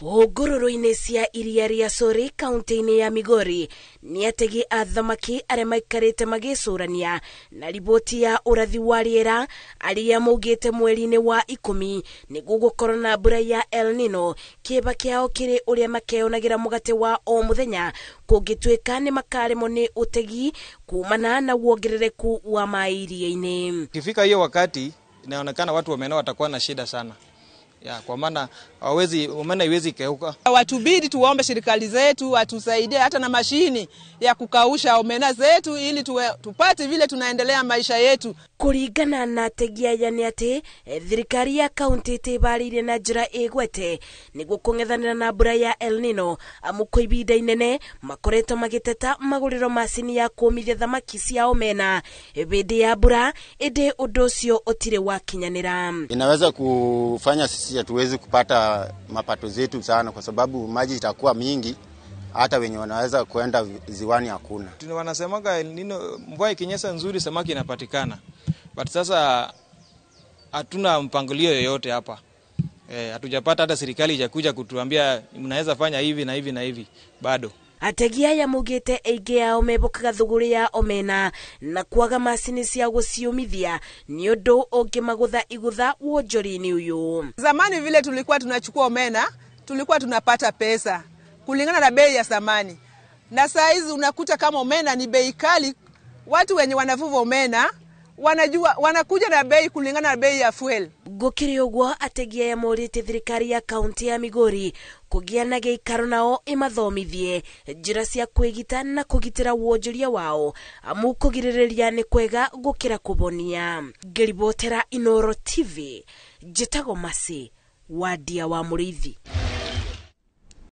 hũngũrũrũ-inĩ cia iria rĩa Cũrĩ kaũntĩ-inĩ ya Migori nĩ ategi a thamaki arĩa maikarĩte magĩcũrania na riboti ya ũrathi wa rĩera arĩa maugĩte mweri-inĩ wa ikũmi nĩguo gũkorwo na mbura ya El Nino kĩba kĩao kĩrĩ ũrĩa makeonagĩra mũgate wa o mũthenya kũngĩtuĩka nĩ makaremwo nĩ ũtegi kuumana na uongerereku wa maĩ iria-inĩ. Ikifika hiyo wakati inaonekana watu wa watakuwa na shida sana ya, kwa maana hawezi maana haiwezi kauka. Watubidi tuombe serikali zetu watusaidie hata na mashini ya kukausha omena zetu ili tuwe, tupate vile tunaendelea maisha yetu. Kuringana na Tegiaja ni ati e, thirikari ya kaunti itibarire na njira igwete niguo kungethanira na mbura ya El Nino amu kwa ibida inene makoretwo magiteta maguriro macini ya kuumithia thamaki cia omena e, hindi ya mbura indi undu ucio utire wakinyanira inaweza kufanya sisi hatuwezi kupata mapato zetu sana, kwa sababu maji itakuwa mingi, hata wenye wanaweza kuenda ziwani hakuna. Wanasemaga nino mvua ikinyesha nzuri samaki inapatikana, but sasa hatuna mpangilio yoyote hapa eh, hatujapata e, hata serikali ijakuja kutuambia mnaweza fanya hivi na hivi na hivi bado ategi aya maugite aingi yao mehokaga thuguri ya omena na kwaga macini cia guciumithia ni undu ungimagutha igutha wonjori-ini uyu. Zamani vile tulikuwa tunachukua omena, tulikuwa tunapata pesa kulingana na bei ya zamani, na saa hizi unakuta kama omena ni bei kali, watu wenye wanavuva omena wanajua wanakuja na bei kulingana na bei ya fuel gukiri uguo ategia ya morite thirikari ya kaunti ya migori kugia na giikaro nao imathomithie njira cia kwigita na kugitira wonjoria wao amu kugiririria ni kwega gukira kubonia ngiribotera inoro tv njitagwo masi wadia wa murithi